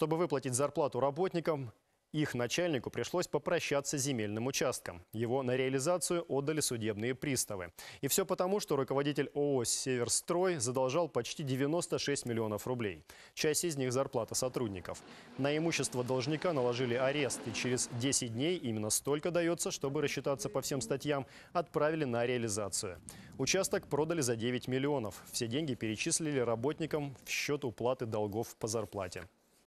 Чтобы выплатить зарплату работникам, их начальнику пришлось попрощаться с земельным участком. Его на реализацию отдали судебные приставы. И все потому, что руководитель ООО «Северстрой» задолжал почти 96 миллионов рублей. Часть из них – зарплата сотрудников. На имущество должника наложили арест, и через 10 дней именно столько дается, чтобы рассчитаться по всем статьям, отправили на реализацию. Участок продали за 9 миллионов. Все деньги перечислили работникам в счет уплаты долгов по зарплате.